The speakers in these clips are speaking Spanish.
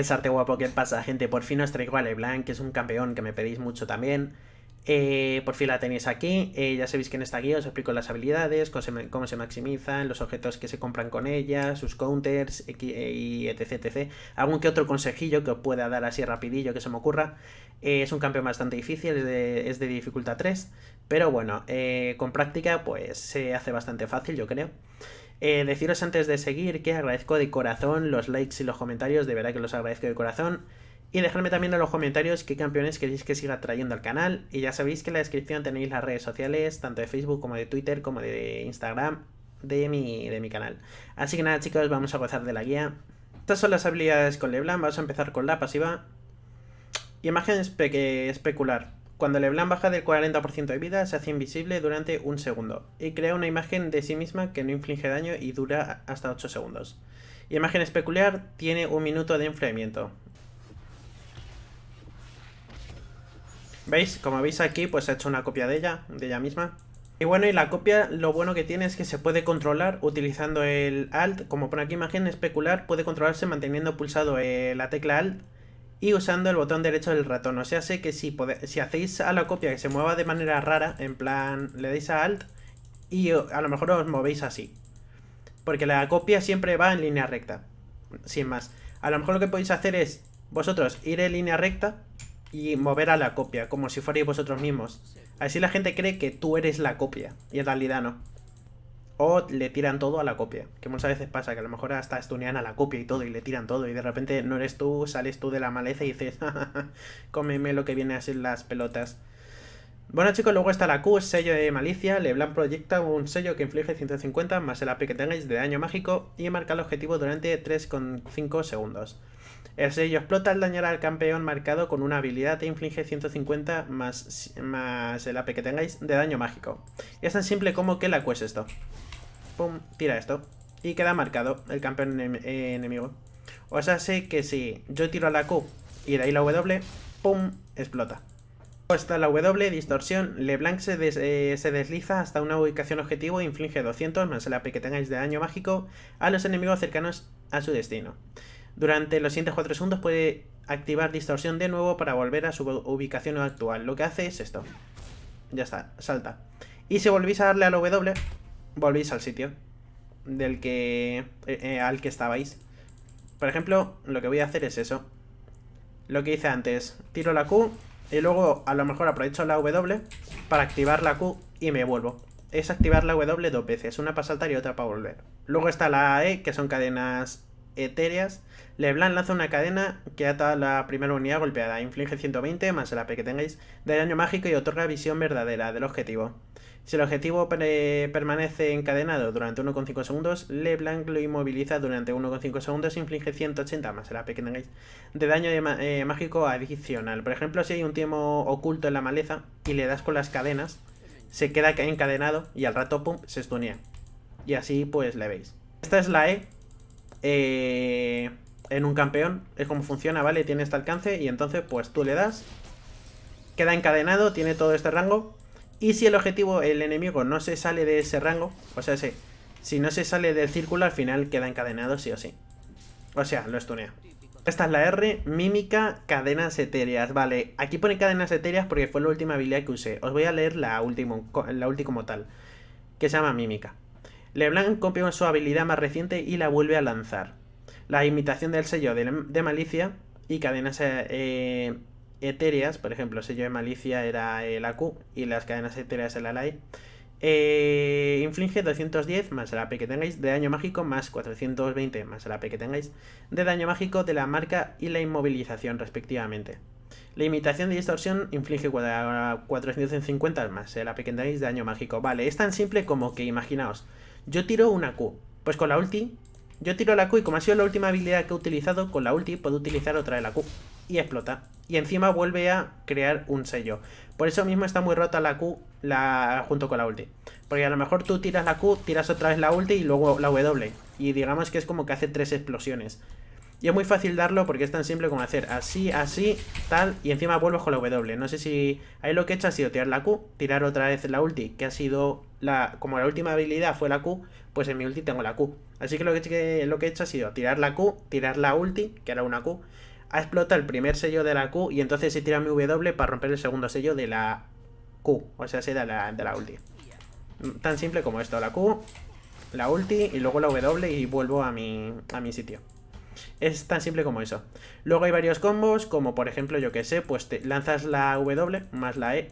Es arte guapo, ¿qué pasa, gente? Por fin os traigo a LeBlanc, que es un campeón que me pedís mucho también. Eh, por fin la tenéis aquí. Eh, ya sabéis que en esta guía os explico las habilidades, cómo se, maximizan, los objetos que se compran con ella, sus counters eh, y etc, Algún que otro consejillo que os pueda dar así rapidillo que se me ocurra. es un campeón bastante difícil, es de, dificultad 3. Pero bueno, con práctica pues se hace bastante fácil, yo creo. Eh, deciros antes de seguir que agradezco de corazón los likes y los comentarios, de verdad que los agradezco de corazón. Y dejadme también en los comentarios qué campeones queréis que siga trayendo al canal. Y ya sabéis que en la descripción tenéis las redes sociales, tanto de Facebook como de Twitter, como de Instagram, de mi, de mi canal. Así que nada chicos, vamos a gozar de la guía. Estas son las habilidades con Leblanc, vamos a empezar con la pasiva. Imagen especular. Cuando el LeBlanc baja del 40% de vida, se hace invisible durante un segundo y crea una imagen de sí misma que no inflige daño y dura hasta 8 segundos. Y imagen especular tiene un minuto de enfriamiento. ¿Veis? Como veis aquí, pues ha hecho una copia de ella, de ella misma. Y bueno, y la copia lo bueno que tiene es que se puede controlar utilizando el Alt. Como pone aquí imagen especular, puede controlarse manteniendo pulsado eh, la tecla Alt y usando el botón derecho del ratón. O sea, sé que si, si hacéis a la copia que se mueva de manera rara, en plan, le dais a Alt y a lo mejor os movéis así. Porque la copia siempre va en línea recta, sin más. A lo mejor lo que podéis hacer es vosotros ir en línea recta y mover a la copia, como si fuerais vosotros mismos. Así la gente cree que tú eres la copia, y en realidad no o le tiran todo a la copia. Que muchas veces pasa que a lo mejor hasta estunean a la copia y todo, y le tiran todo, y de repente no eres tú, sales tú de la maleza y dices, cómeme lo que viene a ser las pelotas. Bueno chicos, luego está la Q, sello de malicia, Leblanc proyecta un sello que inflige 150 más el AP que tengáis de daño mágico y marca el objetivo durante 3,5 segundos. El sello explota al dañar al campeón marcado con una habilidad e inflige 150 más, más el AP que tengáis de daño mágico. es tan simple como que la es esto. Pum, tira esto. Y queda marcado el campeón enemigo. O sea, sé que si yo tiro a la Q y de ahí la W, pum, explota. Está la W, distorsión, LeBlanc se, eh, se, desliza hasta una ubicación objetivo e inflige 200 más el AP que tengáis de daño mágico a los enemigos cercanos a su destino. Durante los siguientes 4 segundos puede activar distorsión de nuevo para volver a su ubicación actual. Lo que hace es esto. Ya está, salta. Y si volvís a darle al W, Volvéis al sitio del que eh, eh, al que estabais. Por ejemplo, lo que voy a hacer es eso. Lo que hice antes, tiro la Q y luego a lo mejor aprovecho la W para activar la Q y me vuelvo. Es activar la W dos veces, una para saltar y otra para volver. Luego está la E, que son cadenas etéreas, Leblanc lanza una cadena que ata a la primera unidad golpeada, inflige 120 más el AP que tengáis de daño mágico y otorga visión verdadera del objetivo. Si el objetivo permanece encadenado durante 1,5 segundos, Leblanc lo inmoviliza durante 1,5 segundos e inflige 180 más el AP que tengáis de daño eh, mágico adicional. Por ejemplo, si hay un tiempo oculto en la maleza y le das con las cadenas, se queda encadenado y al rato, pum, se estunea. Y así pues le veis. Esta es la E eh, en un campeón. Es como funciona, ¿vale? Tiene este alcance y entonces pues tú le das. Queda encadenado, tiene todo este rango. Y si el objetivo, el enemigo, no se sale de ese rango, o sea, si no se sale del círculo, al final queda encadenado sí o sí. O sea, lo estunea. Esta es la R, mímica, cadenas etéreas. Vale, aquí pone cadenas etéreas porque fue la última habilidad que usé. Os voy a leer la última, la última como tal, que se llama mímica. LeBlanc copia su habilidad más reciente y la vuelve a lanzar. La imitación del sello de, malicia y cadenas eh, eh, etéreas, por ejemplo, el sello de malicia era el AQ y las cadenas etéreas el Alai. Eh, inflige 210 más el AP que tengáis de daño mágico más 420 más el AP que tengáis de daño mágico de la marca y la inmovilización respectivamente. La imitación de distorsión inflige 450 más el AP que tengáis de daño mágico. Vale, es tan simple como que imaginaos, yo tiro una Q. Pues con la ulti, yo tiro la Q y como ha sido la última habilidad que he utilizado, con la ulti puedo utilizar otra de la Q. Y explota. Y encima vuelve a crear un sello. Por eso mismo está muy rota la Q la, junto con la ulti. Porque a lo mejor tú tiras la Q, tiras otra vez la ulti y luego la W. Y digamos que es como que hace tres explosiones. Y es muy fácil darlo porque es tan simple como hacer así, así, tal, y encima vuelves con la W. No sé si ahí lo que he hecho ha sido tirar la Q, tirar otra vez la ulti, que ha sido como la última habilidad fue la Q, pues en mi ulti tengo la Q. Así que lo que, lo que he hecho ha sido tirar la Q, tirar la ulti, que era una Q, ha explotado el primer sello de la Q y entonces he tirado mi W para romper el segundo sello de la Q, o sea, de la ulti. Tan simple como esto, la Q, la ulti y luego la W y vuelvo a mi, a mi sitio. Es tan simple como eso. Luego hay varios combos, como por ejemplo, yo que sé, pues te lanzas la W más la E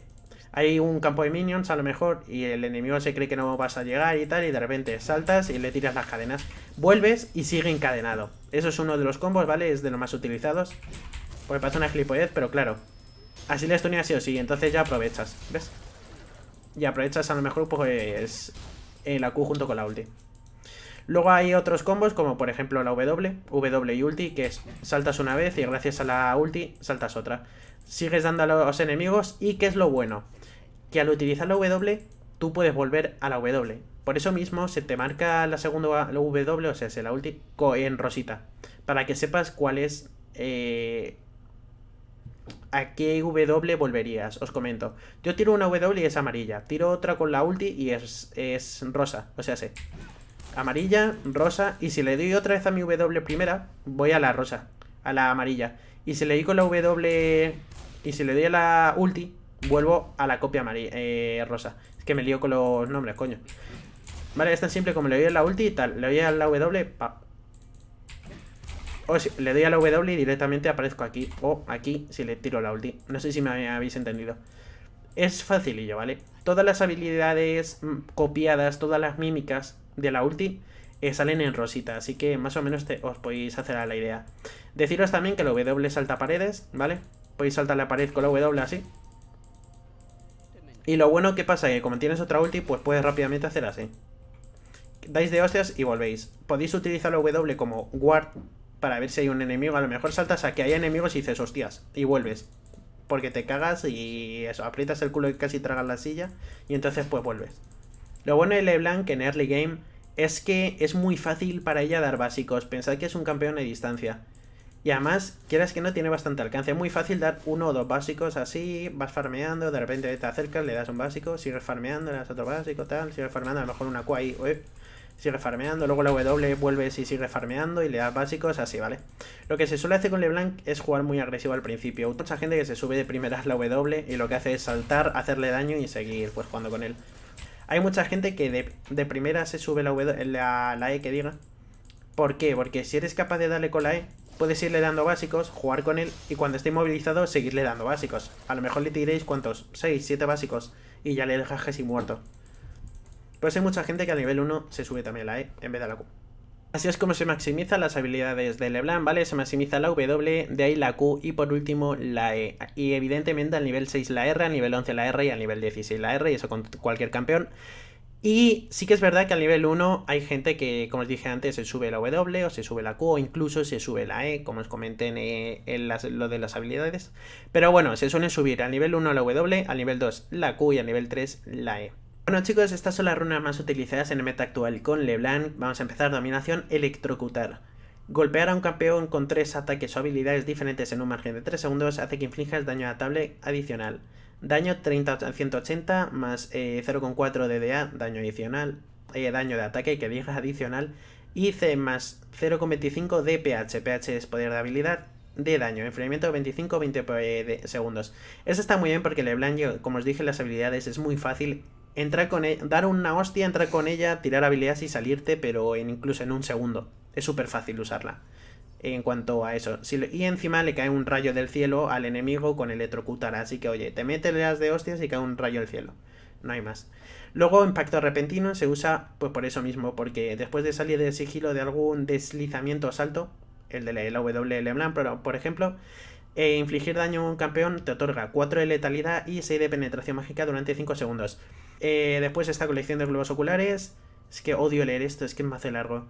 hay un campo de minions a lo mejor y el enemigo se cree que no vas a llegar y tal y de repente saltas y le tiras las cadenas. Vuelves y sigue encadenado. Eso es uno de los combos, ¿vale? Es de los más utilizados. porque pasa una gilipollez, pero claro. Así la estonia sí o sí, entonces ya aprovechas, ¿ves? Y aprovechas a lo mejor pues la Q junto con la ulti. Luego hay otros combos como por ejemplo la W, W y ulti, que es saltas una vez y gracias a la ulti saltas otra. Sigues dando a los enemigos y ¿qué es lo bueno? que al utilizar la W, tú puedes volver a la W. Por eso mismo se te marca la segunda la W, o sea, se la ulti en rosita. Para que sepas cuál es. Eh, a qué W volverías. Os comento. Yo tiro una W y es amarilla. Tiro otra con la ulti y es, es rosa. O sea, sé. Amarilla, rosa. Y si le doy otra vez a mi W primera, voy a la rosa. A la amarilla. Y si le doy con la W. Y si le doy a la ulti, Vuelvo a la copia eh, rosa. Es que me lío con los nombres, coño. Vale, es tan simple como le doy a la ulti y tal. Le doy a la W, O le doy a la W y directamente aparezco aquí. O aquí si le tiro la ulti. No sé si me habéis entendido. Es facilillo, ¿vale? Todas las habilidades mm, copiadas, todas las mímicas de la ulti eh, salen en rosita, así que más o menos os podéis hacer la idea. Deciros también que la W salta paredes, ¿vale? Podéis saltar la pared con la W así, y lo bueno que pasa es que como tienes otra ulti, pues puedes rápidamente hacer así. Dais de hostias y volvéis. Podéis utilizar la W como guard para ver si hay un enemigo. A lo mejor saltas a que haya enemigos y dices hostias y vuelves. Porque te cagas y eso, aprietas el culo y casi tragas la silla y entonces pues vuelves. Lo bueno de LeBlanc en early game es que es muy fácil para ella dar básicos. Pensad que es un campeón de distancia. Y además, quieras que no, tiene bastante alcance. Es muy fácil dar uno o dos básicos así, vas farmeando, de repente te acercas, le das un básico, sigues farmeando, le das otro básico, tal, sigues farmeando, a lo mejor una Q ahí, sigues farmeando, luego la W vuelves y sigues farmeando y le das básicos, así, ¿vale? Lo que se suele hacer con LeBlanc es jugar muy agresivo al principio. Hay mucha gente que se sube de primera a la W y lo que hace es saltar, hacerle daño y seguir pues jugando con él. Hay mucha gente que de, primera se sube la, w, la, la E que diga. ¿Por qué? Porque si eres capaz de darle con la E, Puedes irle dando básicos, jugar con él y cuando esté inmovilizado seguirle dando básicos. A lo mejor le tiréis cuántos, 6, 7 básicos y ya le dejas casi muerto. Pues hay mucha gente que a nivel 1 se sube también la E en vez de la Q. Así es como se maximizan las habilidades de LeBlanc, ¿vale? Se maximiza la W, de ahí la Q y por último la E. Y evidentemente al nivel 6 la R, al nivel 11 la R y al nivel 16 la R y eso con cualquier campeón. Y sí que es verdad que al nivel 1 hay gente que, como os dije antes, se sube la W o se sube la Q o incluso se sube la E, como os comenté eh, en, las, lo de las habilidades. Pero bueno, se suele subir al nivel 1 la W, al nivel 2 la Q y al nivel 3 la E. Bueno chicos, estas son las runas más utilizadas en el meta actual con LeBlanc. Vamos a empezar dominación electrocutar. Golpear a un campeón con tres ataques o habilidades diferentes en un margen de 3 segundos hace que inflijas daño adaptable adicional. Daño 30 180 más 0,4 eh, dda daño adicional, eh, daño de ataque que digas adicional, y C más 0,25 de PH, PH es poder de habilidad, de daño, enfriamiento 25-20 eh, segundos. Eso está muy bien porque LeBlanc, como os dije, las habilidades es muy fácil entrar con e, dar una hostia, entrar con ella, tirar habilidades y salirte, pero incluso en un segundo. Es súper fácil usarla en cuanto a eso. y encima le cae un rayo del cielo al enemigo con electrocutar. Así que, oye, te mete las de hostias y cae un rayo del cielo. No hay más. Luego, impacto repentino se usa pues por eso mismo, porque después de salir del sigilo de algún deslizamiento o salto, el de la W por ejemplo, eh, infligir daño a un campeón te otorga 4 de letalidad y 6 de penetración mágica durante 5 segundos. Eh, después esta colección de globos oculares. Es que odio leer esto, es que me hace largo.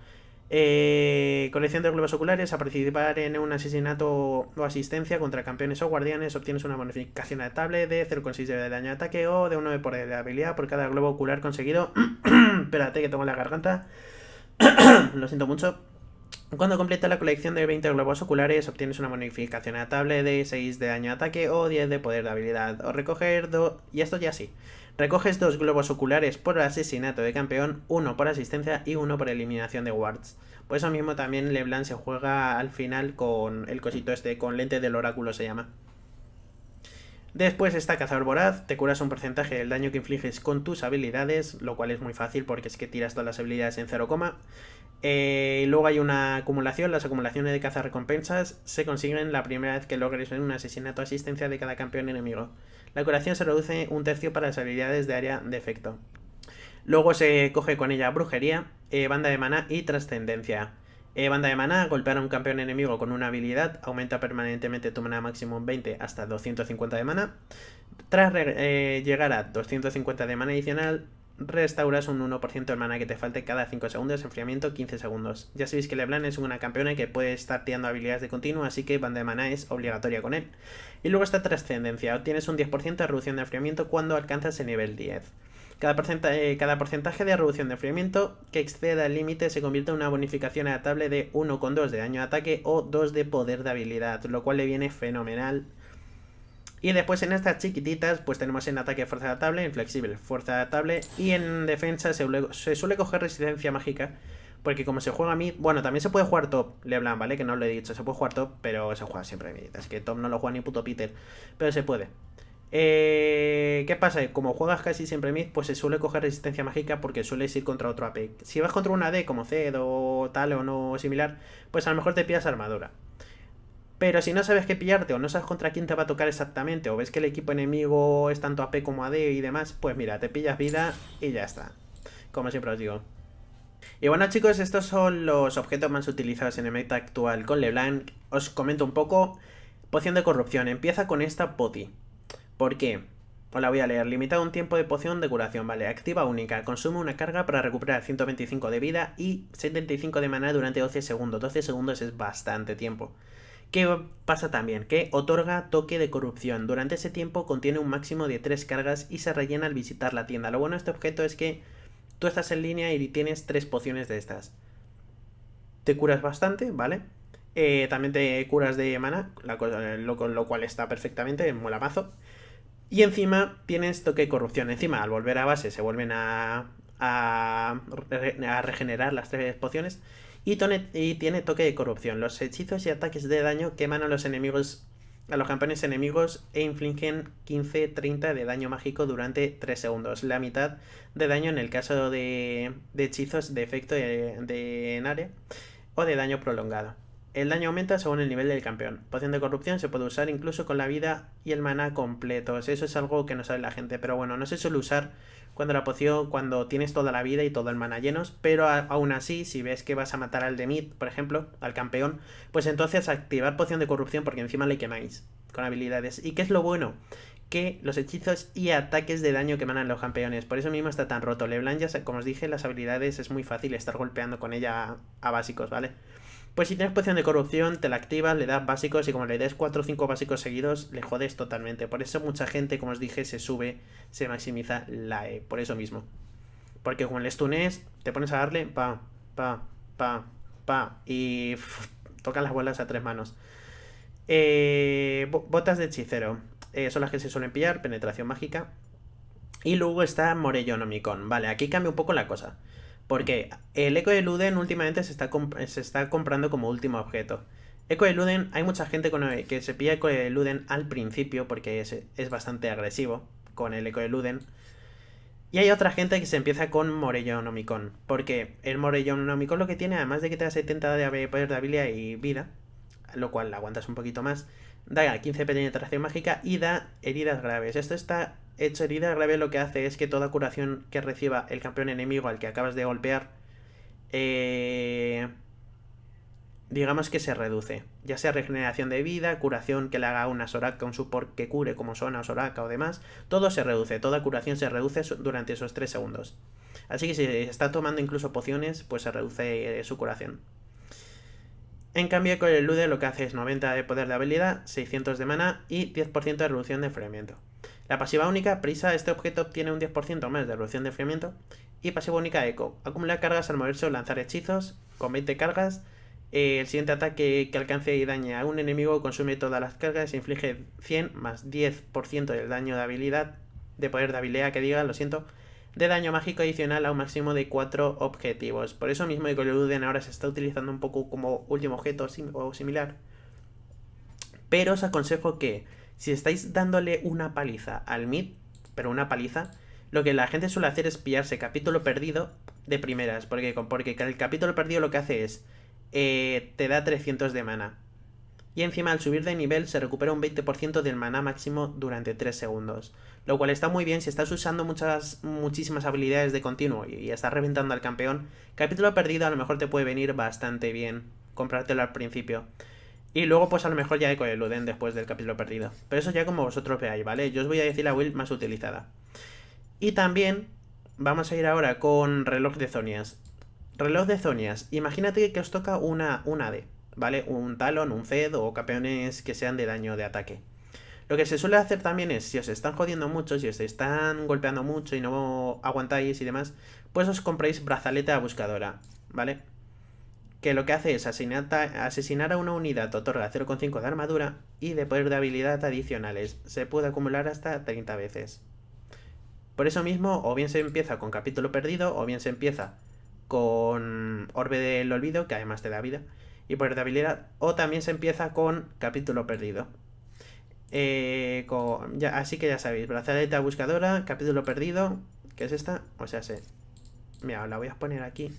Eh, colección de globos oculares. A participar en un asesinato o asistencia contra campeones o guardianes obtienes una bonificación adaptable de 0,6 de daño de ataque o de 1 por de habilidad por cada globo ocular conseguido. Espérate que tengo la garganta. Lo siento mucho. Cuando completas la colección de 20 globos oculares, obtienes una bonificación atable de 6 de daño ataque o 10 de poder de habilidad, o recoger dos... Y esto ya sí. Recoges dos globos oculares por asesinato de campeón, uno por asistencia y uno por eliminación de wards. Por eso mismo también Leblanc se juega al final con el cosito este, con lente del oráculo se llama. Después está Cazador Voraz, te curas un porcentaje del daño que infliges con tus habilidades, lo cual es muy fácil porque es que tiras todas las habilidades en 0, eh, luego hay una acumulación. Las acumulaciones de caza recompensas se consiguen la primera vez que logres un asesinato asistencia de cada campeón enemigo. La curación se reduce un tercio para las habilidades de área de efecto. Luego se coge con ella brujería, eh, banda de mana y trascendencia. Eh, banda de mana: golpear a un campeón enemigo con una habilidad, aumenta permanentemente tu mana máximo 20 hasta 250 de mana. Tras llegar a 250 de mana adicional, restauras un 1% de mana que te falte cada 5 segundos, enfriamiento 15 segundos. Ya sabéis que LeBlanc es una campeona que puede estar tirando habilidades de continuo, así que banda de mana es obligatoria con él. Y luego está trascendencia, obtienes un 10% de reducción de enfriamiento cuando alcanzas el nivel 10. Cada, eh, cada porcentaje de reducción de enfriamiento que exceda el límite se convierte en una bonificación adaptable de 1,2 de daño de ataque o 2 de poder de habilidad, lo cual le viene fenomenal y después en estas chiquititas, pues tenemos en ataque fuerza adaptable, en fuerza adaptable y en defensa se, suele coger resistencia mágica. Porque como se juega a mid, bueno, también se puede jugar top, Leblanc, ¿vale? Que no lo he dicho, se puede jugar top, pero se juega siempre mid. Así que top no lo juega ni puto Peter, pero se puede. Eh, ¿Qué pasa? Como juegas casi siempre mid, pues se suele coger resistencia mágica porque suele ir contra otro AP. Si vas contra una D como Zed o tal o no similar, pues a lo mejor te pidas armadura. Pero si no sabes qué pillarte o no sabes contra quién te va a tocar exactamente o ves que el equipo enemigo es tanto AP como AD y demás, pues mira, te pillas vida y ya está. Como siempre os digo. Y bueno chicos, estos son los objetos más utilizados en el meta actual con LeBlanc. Os comento un poco. Poción de corrupción. Empieza con esta poti. ¿Por qué? Os la voy a leer. Limitado un tiempo de poción de curación, ¿vale? Activa única. Consume una carga para recuperar 125 de vida y 75 de mana durante 12 segundos. 12 segundos es bastante tiempo. ¿Qué pasa también? Que otorga toque de corrupción. Durante ese tiempo contiene un máximo de tres cargas y se rellena al visitar la tienda. Lo bueno de este objeto es que tú estás en línea y tienes tres pociones de estas. Te curas bastante, ¿vale? Eh, también te curas de mana, lo, lo cual está perfectamente, mola mazo. Y encima tienes toque de corrupción. Encima, al volver a base, se vuelven a, a, a regenerar las tres pociones y, tiene toque de corrupción. Los hechizos y ataques de daño queman a los enemigos a los campeones enemigos e infligen 15-30 de daño mágico durante 3 segundos, la mitad de daño en el caso de, hechizos de efecto de, de o de daño prolongado. El daño aumenta según el nivel del campeón. Poción de corrupción se puede usar incluso con la vida y el mana completos. Eso es algo que no sabe la gente, pero bueno, no se suele usar cuando la poción, cuando tienes toda la vida y todo el mana llenos, pero aún así, si ves que vas a matar al Demit, por ejemplo, al campeón, pues entonces activar poción de corrupción porque encima le quemáis con habilidades. ¿Y qué es lo bueno? que los hechizos y ataques de daño que manan los campeones. Por eso mismo está tan roto. Leblanc, ya como os dije, las habilidades es muy fácil estar golpeando con ella a básicos, ¿vale? Pues si tienes poción de corrupción, te la activas, le das básicos y como le des 4 o 5 básicos seguidos, le jodes totalmente. Por eso mucha gente, como os dije, se sube, se maximiza la E, por eso mismo. Porque con el stun te pones a darle, pa, pa, pa, pa, y tocan las bolas a tres manos. Eh, botas de hechicero. Eh, son las que se suelen pillar, penetración mágica. Y luego está Morellonomicon. Vale, aquí cambia un poco la cosa. Porque el eco de Luden últimamente se está, se está comprando como último objeto. Eco de Luden, hay mucha gente que se pilla eco de Luden al principio porque es, es, bastante agresivo con el eco de Luden. Y hay otra gente que se empieza con Morellonomicon, porque el Morellonomicon lo que tiene, además de que te da 70 de e, poder de habilidad y vida, lo cual la aguantas un poquito más, da 15 penetración mágica y da heridas graves. Esto está Hecho herida grave lo que hace es que toda curación que reciba el campeón enemigo al que acabas de golpear, eh, digamos que se reduce. Ya sea regeneración de vida, curación que le haga una Soraka, un support que cure como Sona o Soraka o demás, todo se reduce, toda curación se reduce durante esos 3 segundos. Así que si está tomando incluso pociones, pues se reduce eh, su curación. En cambio, con el Lude lo que hace es 90 de poder de habilidad, 600 de mana y 10% de reducción de enfriamiento. La pasiva única, prisa, este objeto obtiene un 10% más de reducción de enfriamiento. Y pasiva única, eco, acumula cargas al moverse o lanzar hechizos con 20 cargas. Eh, el siguiente ataque que alcance y dañe a un enemigo consume todas las cargas e inflige 100 más 10% del daño de habilidad, de poder de habilidad que diga, lo siento, de daño mágico adicional a un máximo de 4 objetivos. Por eso mismo duden ahora se está utilizando un poco como último objeto o similar. Pero os aconsejo que si estáis dándole una paliza al mid, pero una paliza, lo que la gente suele hacer es pillarse capítulo perdido de primeras, porque, porque el capítulo perdido lo que hace es, eh, te da 300 de mana. Y encima al subir de nivel se recupera un 20% del mana máximo durante 3 segundos. Lo cual está muy bien si estás usando muchas, muchísimas habilidades de continuo y estás reventando al campeón. Capítulo perdido a lo mejor te puede venir bastante bien comprártelo al principio. Y luego, pues a lo mejor ya Uden después del capítulo perdido. Pero eso ya como vosotros veáis, ¿vale? Yo os voy a decir la build más utilizada. Y también vamos a ir ahora con reloj de zonias. Reloj de zonias. Imagínate que os toca una, una ¿vale? Un talón, un Zed o campeones que sean de daño de ataque. Lo que se suele hacer también es, si os están jodiendo mucho, si os están golpeando mucho y no aguantáis y demás, pues os compréis brazaleta buscadora, ¿vale? que lo que hace es asesinar a una unidad, otorga 0,5 de armadura y de poder de habilidad adicionales. Se puede acumular hasta 30 veces. Por eso mismo, o bien se empieza con capítulo perdido, o bien se empieza con orbe del olvido, que además te da vida, y poder de habilidad, o también se empieza con capítulo perdido. Eh, así que ya sabéis, brazaleta buscadora, capítulo perdido, que es esta, o sea, sé. Mira, la voy a poner aquí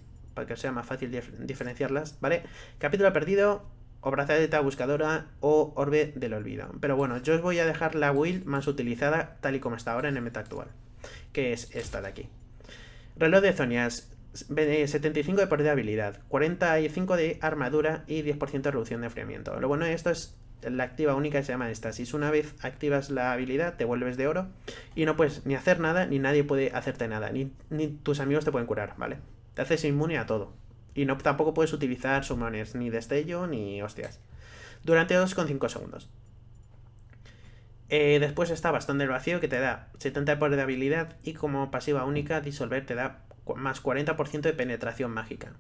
que sea más fácil diferenciarlas, ¿vale? Capítulo perdido, o buscadora o orbe del olvido. Pero bueno, yo os voy a dejar la build más utilizada tal y como está ahora en el meta actual, que es esta de aquí. Reloj de zonias, 75 eh, de poder de habilidad, 45 de armadura y 10% de reducción de enfriamiento. Lo bueno de esto es la activa única que se llama estasis. Una vez activas la habilidad, te vuelves de oro y no puedes ni hacer nada, ni nadie puede hacerte nada, ni tus amigos te pueden curar, ¿vale? Te haces inmune a todo. Y no, tampoco puedes utilizar summoners, ni destello, ni hostias. Durante 2,5 segundos. Eh, después está bastante del Vacío, que te da 70 de poder de habilidad y como pasiva única, Disolver te da más 40% de penetración mágica.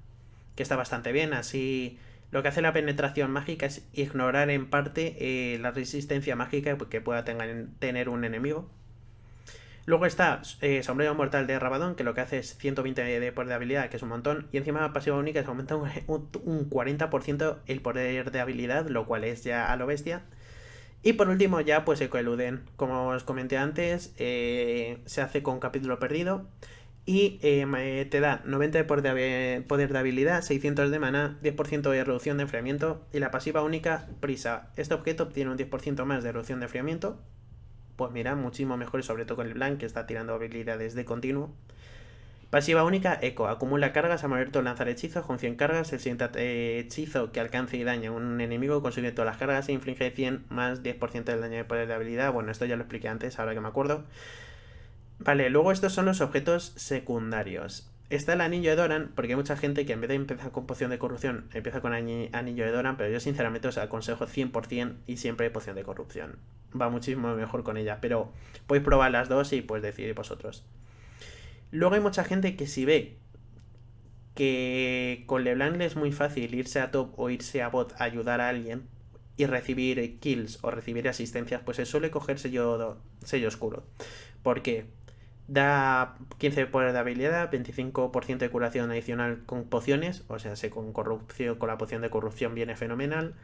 Que está bastante bien, así lo que hace la penetración mágica es ignorar en parte eh, la resistencia mágica que pueda tener un enemigo. Luego está eh, Sombrero Mortal de Rabadón, que lo que hace es 120 de poder de habilidad, que es un montón. Y encima la pasiva única se aumenta un, 40% el poder de habilidad, lo cual es ya a lo bestia. Y por último ya pues Ecoeluden. Como os comenté antes, eh, se hace con capítulo perdido. Y eh, te da 90 de poder, de poder de habilidad, 600 de mana, 10% de reducción de enfriamiento y la pasiva única, prisa. Este objeto obtiene un 10% más de reducción de enfriamiento pues mira, muchísimo mejor, sobre todo con el Blank, que está tirando habilidades de continuo. Pasiva única, eco. Acumula cargas a momento lanzar hechizos. Con 100 cargas, el siguiente eh, hechizo que alcance y daña a un enemigo consigue todas las cargas e inflige 100 más 10% del daño de poder de habilidad. Bueno, esto ya lo expliqué antes, ahora que me acuerdo. Vale, luego estos son los objetos secundarios está el anillo de Doran, porque hay mucha gente que en vez de empezar con poción de corrupción, empieza con anillo de Doran, pero yo sinceramente os aconsejo 100% y siempre poción de corrupción. Va muchísimo mejor con ella, pero podéis probar las dos y pues decidir vosotros. Luego hay mucha gente que si ve que con LeBlanc le es muy fácil irse a top o irse a bot a ayudar a alguien y recibir kills o recibir asistencias, pues se suele coger sello, sello oscuro. ¿Por qué? Da 15 de poder de habilidad, 25% de curación adicional con pociones, o sea, si con corrupción, con la poción de corrupción viene fenomenal.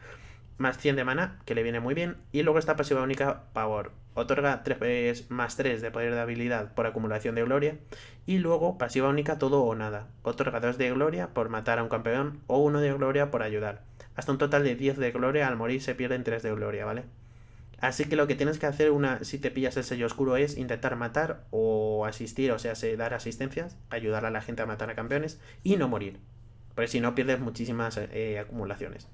Más 100 de mana, que le viene muy bien. Y luego esta pasiva única, Power. Otorga 3, más 3 de poder de habilidad por acumulación de gloria. Y luego pasiva única, todo o nada. Otorga 2 de gloria por matar a un campeón o 1 de gloria por ayudar. Hasta un total de 10 de gloria, al morir se pierden 3 de gloria, ¿vale? Así que lo que tienes que hacer una, si te pillas el sello oscuro es intentar matar o asistir, o sea, dar asistencias, ayudar a la gente a matar a campeones y no morir. Porque si no pierdes muchísimas eh, eh, acumulaciones.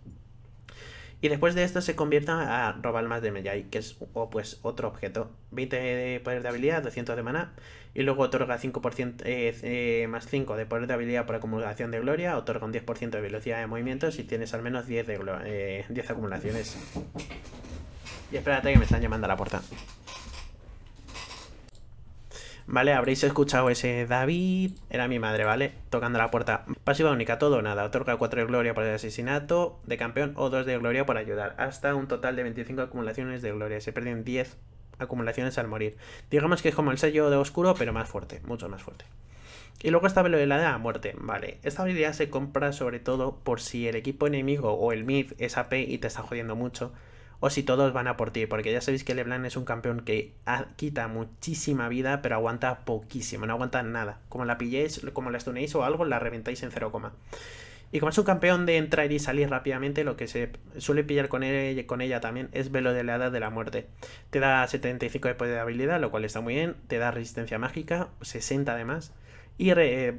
Y después de esto se convierta a robar más de Mejai, que es o pues, otro objeto. 20 de poder de habilidad, 200 de maná. Y luego otorga 5% eh, más 5 de poder de habilidad por acumulación de gloria. Otorga un 10% de velocidad de movimiento si tienes al menos 10, de 10 acumulaciones. Y espérate que me están llamando a la puerta. Vale, habréis escuchado ese David, era mi madre, ¿vale? Tocando la puerta. Pasiva única, todo nada. Otorga 4 de gloria por el asesinato de campeón o 2 de gloria por ayudar. Hasta un total de 25 acumulaciones de gloria. Se pierden 10 acumulaciones al morir. Digamos que es como el sello de oscuro, pero más fuerte, mucho más fuerte. Y luego está habilidad de la muerte, vale. Esta habilidad se compra sobre todo por si el equipo enemigo o el mid es AP y te está jodiendo mucho o si todos van a por ti, porque ya sabéis que LeBlanc es un campeón que quita muchísima vida, pero aguanta poquísimo, no aguanta nada. Como la pilléis, como la stunéis o algo, la reventáis en 0, y como es un campeón de entrar y salir rápidamente, lo que se suele pillar con, él, con ella también es velo de la de la muerte. Te da 75 de poder de habilidad, lo cual está muy bien. Te da resistencia mágica, 60 además. Y 10% eh,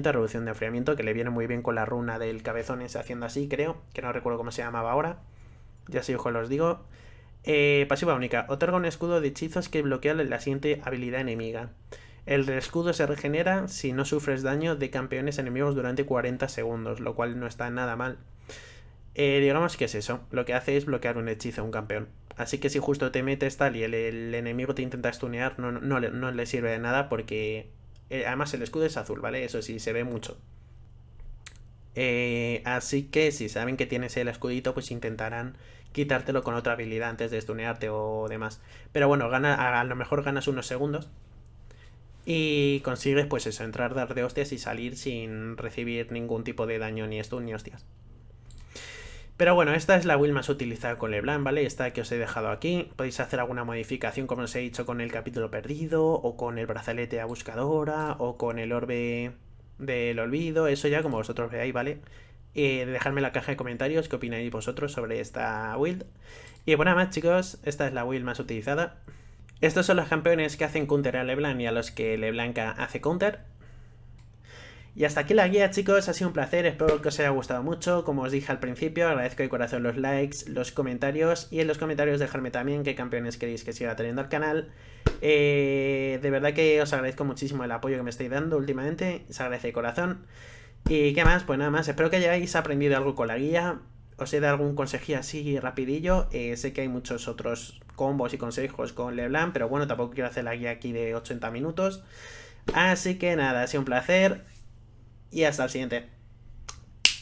de reducción de enfriamiento, que le viene muy bien con la runa del cabezón ese haciendo así, creo. Que no recuerdo cómo se llamaba ahora ya sé, ojo, los digo. Eh, pasiva única. Otorga un escudo de hechizos que bloquea la siguiente habilidad enemiga. El escudo se regenera si no sufres daño de campeones enemigos durante 40 segundos, lo cual no está nada mal. Eh, digamos que es eso, lo que hace es bloquear un hechizo a un campeón. Así que si justo te metes tal y el, enemigo te intenta stunear, no, no, le, sirve de nada porque... Eh, además el escudo es azul, ¿vale? Eso sí, se ve mucho. Eh, así que si saben que tienes el escudito, pues intentarán quitártelo con otra habilidad antes de stunearte o demás. Pero bueno, gana, a lo mejor ganas unos segundos. Y consigues, pues eso, entrar, dar de hostias y salir sin recibir ningún tipo de daño, ni stun, ni hostias. Pero bueno, esta es la build más utilizada con LeBlanc, ¿vale? Esta que os he dejado aquí. Podéis hacer alguna modificación, como os he dicho, con el capítulo perdido, o con el brazalete a buscadora, o con el orbe del olvido, eso ya como vosotros veáis, ¿vale? Y eh, dejadme la caja de comentarios qué opináis vosotros sobre esta build. Y bueno, nada más chicos, esta es la build más utilizada. Estos son los campeones que hacen counter a Leblanc y a los que Leblanc hace counter. Y hasta aquí la guía, chicos. Ha sido un placer. Espero que os haya gustado mucho. Como os dije al principio, agradezco de corazón los likes, los comentarios y en los comentarios dejarme también qué campeones queréis que siga teniendo el canal. Eh, de verdad que os agradezco muchísimo el apoyo que me estáis dando últimamente. Se agradece de corazón. Y qué más, pues nada más. Espero que hayáis aprendido algo con la guía. Os he dado algún consejillo así rapidillo. Eh, sé que hay muchos otros combos y consejos con LeBlanc, pero bueno, tampoco quiero hacer la guía aquí de 80 minutos. Así que nada, ha sido un placer y hasta el siguiente.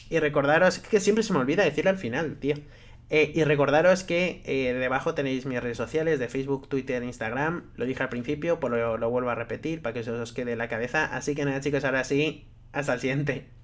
Y recordaros, que siempre se me olvida decirlo al final, tío. Eh, y recordaros que eh, debajo tenéis mis redes sociales de Facebook, Twitter, Instagram. Lo dije al principio, pues lo, vuelvo a repetir para que se os quede en la cabeza. Así que nada, chicos, ahora sí, hasta el siguiente.